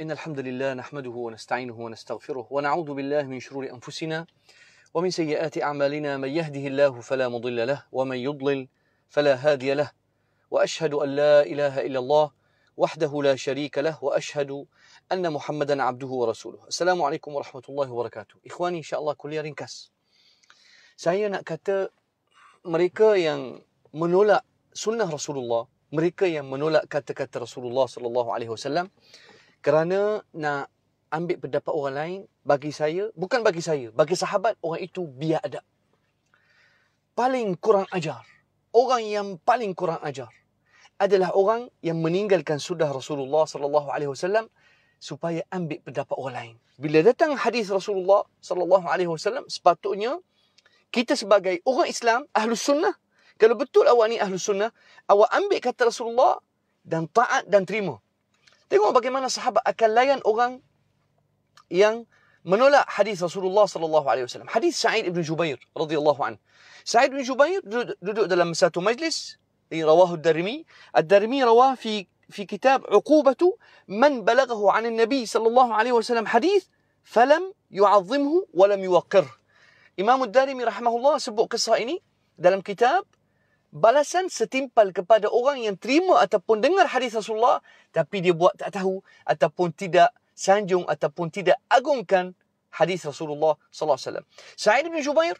إن الحمد لله نحمده ونستعينه ونستغفره ونعوذ بالله من شرور أنفسنا ومن سيئات أعمالنا من يهده الله فلا مضل له ومن يضلل فلا هادي له وأشهد أن لا إله إلا الله وحده لا شريك له وأشهد أن محمدا عبده ورسوله السلام عليكم ورحمة الله وبركاته إخواني إن شاء الله كل ringkas saya nak kata mereka yang menolak sunnah Rasulullah mereka yang menolak kata-kata Rasulullah sallallahu alaihi wasallam kerana nak ambil pendapat orang lain bagi saya bukan bagi saya bagi sahabat orang itu biar ada paling kurang ajar orang yang paling kurang ajar adalah orang yang meninggalkan sudah Rasulullah sallallahu alaihi wasallam supaya ambil pendapat orang lain bila datang hadis Rasulullah sallallahu alaihi wasallam sepatutnya kita sebagai orang Islam ahlus sunnah kalau betul awak ni ahlus sunnah awak ambil kata Rasulullah dan taat dan terima Tengok bagaimana sahabat akan layan orang yang menolak hadis Rasulullah sallallahu alaihi wasallam. Hadis Sa'id bin Jubair radhiyallahu an. Sa'id bin Jubair duduk dalam satu majlis di Ad-Darimi. رواه الدرمي الدرمي رواه fi في كتاب عقوبة من بلغه an-nabi sallallahu alaihi wasallam hadis falam yu'azzimhu wa lam يوقره Imam Ad-Darimi rahimahullah sebut kisah ini dalam kitab balasan setimpal kepada orang yang terima ataupun dengar hadis Rasulullah tapi dia buat tak tahu ataupun tidak sanjung ataupun tidak agungkan hadis Rasulullah sallallahu alaihi wasallam. Sa'id bin Jubair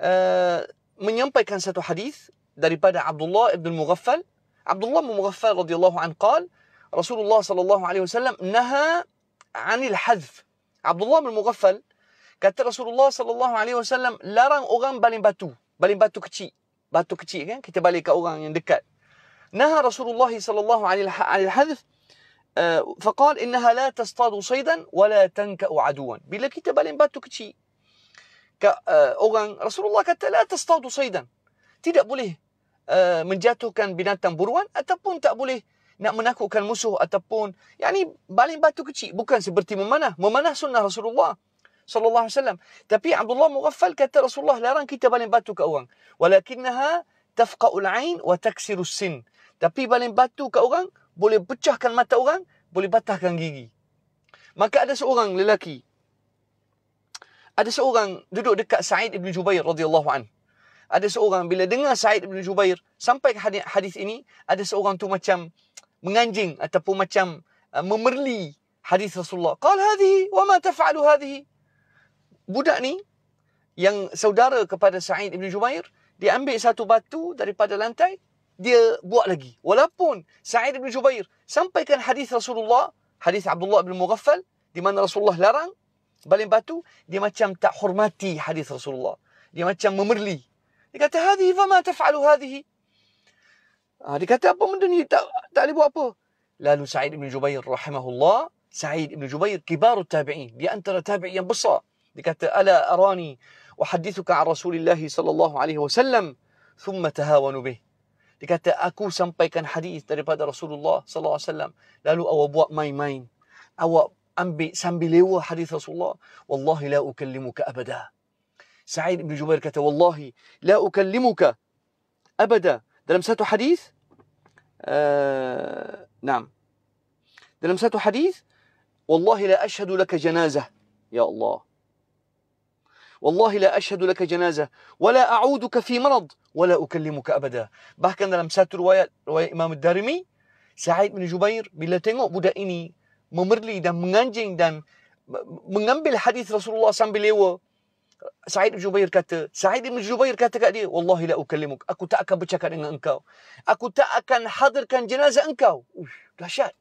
uh, menyampaikan satu hadis daripada Abdullah bin Mughaffal. Abdullah bin Mughaffal radhiyallahu anhu qal Rasulullah sallallahu alaihi wasallam naha 'anil hadf. Abdullah bin Mughaffal kata Rasulullah sallallahu alaihi wasallam larang orang baling batu, baling batu kecil batu kecil kan kita balik ke orang yang dekat nah rasulullah sallallahu alaihi wasallam eh, faqal innaha la tastadu saydan wa la tanka'u aduwan bila kita balik batu kecil ke uh, orang rasulullah kata la tastadu saydan tidak boleh uh, menjatuhkan binatang buruan ataupun tak boleh nak menakutkan musuh ataupun yakni balik batu kecil bukan seperti memanah memanah sunnah rasulullah sallallahu alaihi wasallam. Tapi Abdullah Mughaffal kata Rasulullah larang kita baling batu ke orang. Walakinnaha tafqa'ul ain wa taksiru sin. Tapi baling batu ke orang boleh pecahkan mata orang, boleh patahkan gigi. Maka ada seorang lelaki. Ada seorang duduk dekat Sa'id bin Jubair radhiyallahu an. Ada seorang bila dengar Sa'id bin Jubair sampai ke hadis ini, ada seorang tu macam menganjing ataupun macam uh, memerli hadis Rasulullah. Qal hadhihi wa ma taf'alu hadhihi? budak ni yang saudara kepada Sa'id Ibn Jubair dia ambil satu batu daripada lantai, dia buat lagi. Walaupun Sa'id Ibn Jubair sampaikan hadis Rasulullah, hadis Abdullah bin Mughaffal, di mana Rasulullah larang baling batu, dia macam tak hormati hadis Rasulullah. Dia macam memerli. Dia kata, hadihi fama taf'alu hadihi. Ha, ah, dia kata, apa benda ni? Tak, tak boleh buat apa. Lalu Sa'id Ibn Jubair, rahimahullah, Sa'id Ibn Jubair, kibarul tabi'in. Dia antara tabi'in yang besar. قالت ألا أراني أحدثك عن رسول الله صلى الله عليه وسلم ثم تهاون به قالت أكو كان حديث daripada رسول الله صلى الله عليه وسلم لالو أو أبواء ماي ماين أو أمبي سامبي ليو حديث رسول الله والله لا أكلمك أبدا سعيد بن جبير قالت والله لا أكلمك أبدا دلم ساتو حديث آه نعم دلم ساتو حديث والله لا أشهد لك جنازة يا الله والله لا أشهد لك جنازة ولا أعودك في مرض ولا أكلمك أبدا bahkan dalam satu riwayat riwayat Imam Ad-Darimi Sa'id bin Jubair bila tengok budak ini memerli dan menganjing dan mengambil hadis Rasulullah sambil lewa Sa'id bin Jubair kata Sa'id bin Jubair kata kat dia wallahi la ukallimuk aku tak akan bercakap dengan engkau aku tak akan hadirkan jenazah engkau uh, dahsyat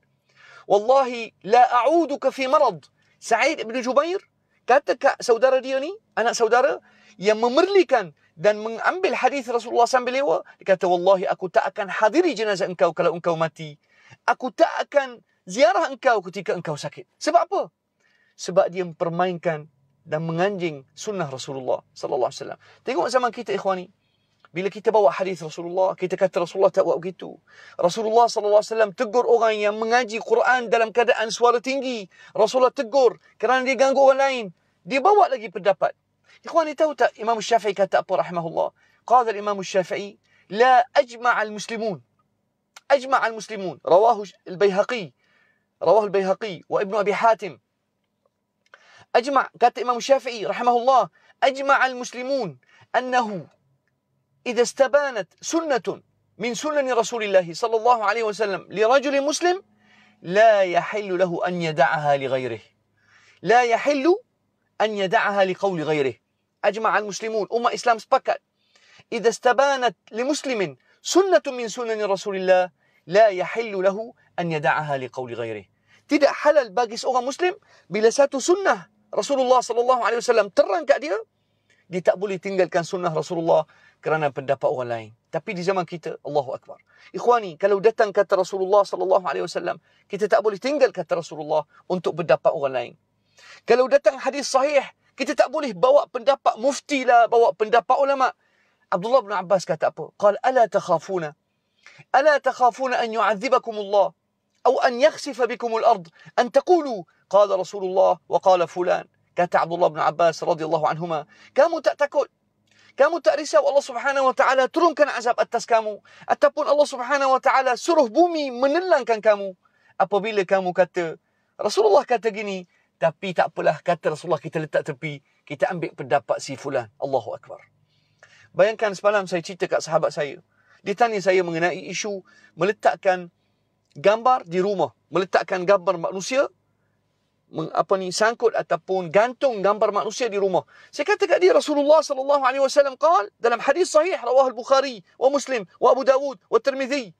wallahi la a'uduka fi marad Sa'id bin Jubair kata kak saudara dia ni, anak saudara yang memerlikan dan mengambil hadis Rasulullah sambil lewa, dia kata wallahi aku tak akan hadiri jenazah engkau kalau engkau mati. Aku tak akan ziarah engkau ketika engkau sakit. Sebab apa? Sebab dia mempermainkan dan menganjing sunnah Rasulullah sallallahu alaihi wasallam. Tengok zaman kita ikhwani, Bila kita bawa hadis Rasulullah, kita kata Rasulullah tak buat begitu. Rasulullah SAW tegur orang yang mengaji Quran dalam keadaan suara tinggi. Rasulullah tegur kerana dia ganggu orang lain. Dia bawa lagi pendapat. Ikhwan, tahu tak Imam Syafi'i kata apa rahimahullah? Qala Imam Syafi'i, "La al-muslimun." لا muslimun Rawahu al المسلمون Rawahu al رواه wa Ibnu Abi Hatim. Ajma' kata Imam Syafi'i rahimahullah أجمع muslimun أنه إذا استبانت سنة من سنن رسول الله صلى الله عليه وسلم لرجل مسلم لا يحل له أن يدعها لغيره لا يحل أن يدعها لقول غيره أجمع المسلمون أمة إسلام سبكت إذا استبانت لمسلم سنة من سنن رسول الله لا يحل له أن يدعها لقول غيره تدع حلل باقي seorang مسلم بلساته سنة رسول الله صلى الله عليه وسلم ترن كأدير dia tak boleh tinggalkan sunnah Rasulullah kerana pendapat orang lain. Tapi di zaman kita, Allahu Akbar. Ikhwani, kalau datang kata Rasulullah sallallahu alaihi wasallam, kita tak boleh tinggal kata Rasulullah untuk pendapat orang lain. Kalau datang hadis sahih, kita tak boleh bawa pendapat mufti lah, bawa pendapat ulama. Abdullah bin Abbas kata apa? Qal ala takhafuna? Ala takhafuna an yu'adzibakum Allah? Atau an yakhsifa bikum al-ard? An taqulu qala Rasulullah wa qala fulan. Kata Abdullah bin Abbas radhiyallahu anhuma, kamu tak takut? Kamu tak risau Allah Subhanahu wa taala turunkan azab atas kamu ataupun Allah Subhanahu wa taala suruh bumi menelankan kamu apabila kamu kata Rasulullah kata gini, tapi tak apalah kata Rasulullah kita letak tepi, kita ambil pendapat si fulan. Allahu akbar. Bayangkan semalam saya cerita kat sahabat saya. Dia tanya saya mengenai isu meletakkan gambar di rumah, meletakkan gambar manusia apa ni sangkut ataupun gantung gambar manusia di rumah. Saya kata kat dia Rasulullah sallallahu alaihi wasallam qaal dalam hadis sahih rawah al-Bukhari wa Muslim wa Abu Dawud wa Tirmizi.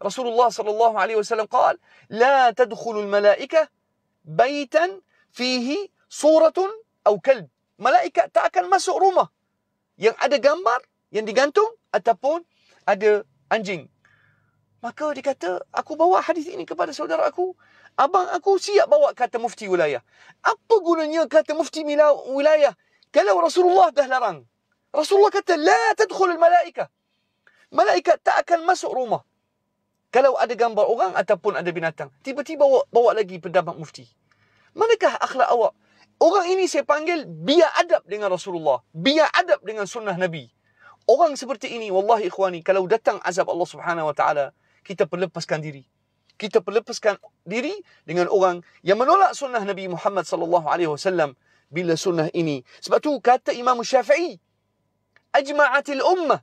Rasulullah sallallahu alaihi wasallam qaal la tadkhulu al-malaika baitan fihi suratun aw kalb. Malaika tak akan masuk rumah yang ada gambar yang digantung ataupun ada anjing. Maka dia kata, aku bawa hadis ini kepada saudara aku. Abang aku siap bawa kata mufti wilayah. Apa gunanya kata mufti wilayah? Kalau Rasulullah dah larang. Rasulullah kata, La tadkhul malaika. Malaikat tak akan masuk rumah. Kalau ada gambar orang ataupun ada binatang. Tiba-tiba bawa, bawa lagi pendapat mufti. Manakah akhlak awak? Orang ini saya panggil biar adab dengan Rasulullah. Biar adab dengan sunnah Nabi. Orang seperti ini, Wallahi ikhwani, kalau datang azab Allah swt. wa ta'ala, kita perlepaskan diri kita perlepaskan diri dengan orang yang menolak sunnah Nabi Muhammad sallallahu alaihi wasallam bila sunnah ini. Sebab tu kata Imam Syafi'i, ajma'atil ummah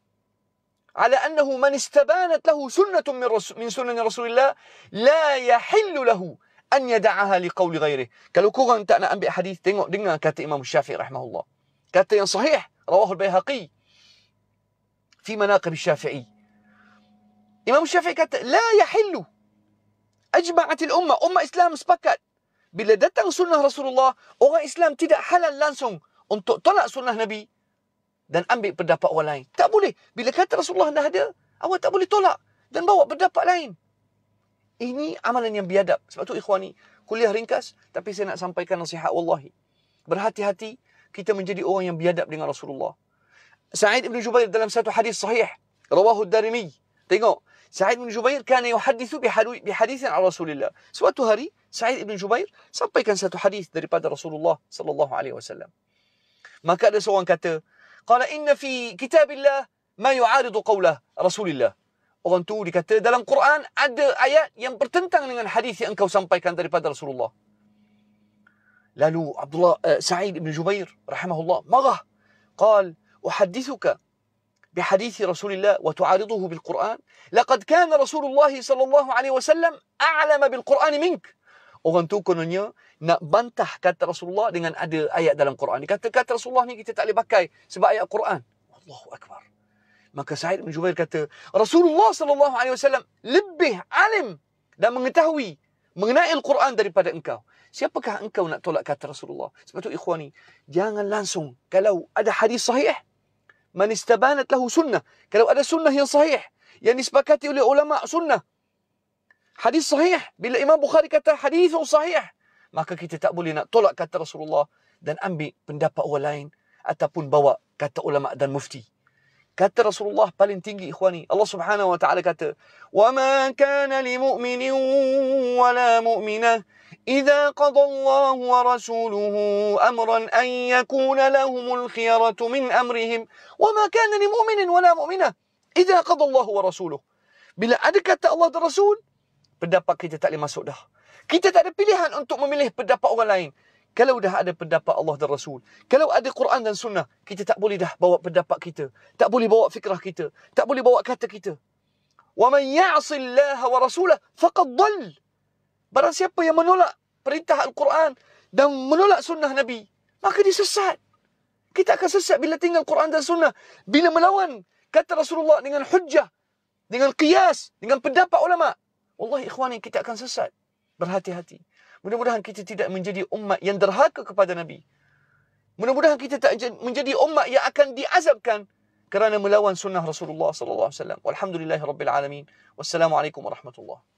ala annahu man istabanat lahu sunnatun min, rasu, min sunnah Rasulullah la yahillu lahu an yada'aha liqawli ghairih. Kalau korang tak nak ambil hadis tengok dengar kata Imam Syafi'i rahimahullah. Kata yang sahih, rawahu al-Baihaqi fi manaqib Syafi'i. Imam Syafi'i kata, la yahillu ajma'atil ummah. Umat Islam sepakat. Bila datang sunnah Rasulullah, orang Islam tidak halal langsung untuk tolak sunnah Nabi dan ambil pendapat orang lain. Tak boleh. Bila kata Rasulullah dah ada, awak tak boleh tolak dan bawa pendapat lain. Ini amalan yang biadab. Sebab tu ikhwani, kuliah ringkas tapi saya nak sampaikan nasihat wallahi. Berhati-hati kita menjadi orang yang biadab dengan Rasulullah. Sa'id bin Jubair dalam satu hadis sahih, rawahu Darimi. Tengok, سعيد بن جبير كان يحدث بحديث عن رسول الله سوات هاري سعيد بن جبير sampai kan satu hadis daripada Rasulullah sallallahu alaihi wasallam maka ada seorang kata qala inna fi kitabillah ma yu'aridu qawla Rasulillah orang tu dikata dalam Quran ada ayat yang bertentang dengan hadis yang engkau sampaikan daripada Rasulullah lalu Abdullah uh, Sa'id bin Jubair rahimahullah marah qal uhaddithuka بحديث رسول الله وتعارضه بالقرآن لقد كان رسول الله صلى الله عليه وسلم أعلم بالقرآن منك Orang tu kononnya nak bantah kata Rasulullah dengan ada ayat dalam Quran. Dia kata kata Rasulullah ni kita tak boleh pakai sebab ayat Quran. Allahu Akbar. Maka Sa'id bin Jubair kata, Rasulullah sallallahu alaihi wasallam lebih alim dan mengetahui mengenai Al-Quran daripada engkau. Siapakah engkau nak tolak kata Rasulullah? Sebab tu ikhwani, jangan langsung kalau ada hadis sahih, man istabanat lahu sunnah. Kalau ada sunnah yang sahih, yang disepakati oleh ulama sunnah. Hadis sahih. Bila Imam Bukhari kata hadis sahih. Maka kita tak boleh nak tolak kata Rasulullah dan ambil pendapat orang lain ataupun bawa kata ulama dan mufti. Kata Rasulullah paling tinggi ikhwani. Allah Subhanahu wa taala kata, "Wa man kana li mu'minin wa la mu'minah إذا قضى الله ورسوله أمرا أن يكون لهم الخيرة من أمرهم وما كان لمؤمن ولا مؤمنة إذا قضى الله ورسوله بلا أدكة الله ورسول pendapat kita tak boleh masuk dah. Kita tak ada pilihan untuk memilih pendapat orang lain. Kalau dah ada pendapat Allah dan Rasul. Kalau ada Quran dan Sunnah. Kita tak boleh dah bawa pendapat kita. Tak boleh bawa fikrah kita. Tak boleh bawa kata kita. وَمَنْ يَعْصِ اللَّهَ وَرَسُولَهُ فَقَدْ ضَلُّ Barang siapa yang menolak perintah Al-Quran dan menolak sunnah Nabi, maka dia sesat. Kita akan sesat bila tinggal Quran dan sunnah. Bila melawan kata Rasulullah dengan hujjah, dengan qiyas, dengan pendapat ulama. Allah, ikhwani kita akan sesat. Berhati-hati. Mudah-mudahan kita tidak menjadi umat yang derhaka kepada Nabi. Mudah-mudahan kita tak menjadi umat yang akan diazabkan kerana melawan sunnah Rasulullah sallallahu alaihi wasallam. Walhamdulillahirabbil alamin. Wassalamualaikum warahmatullahi.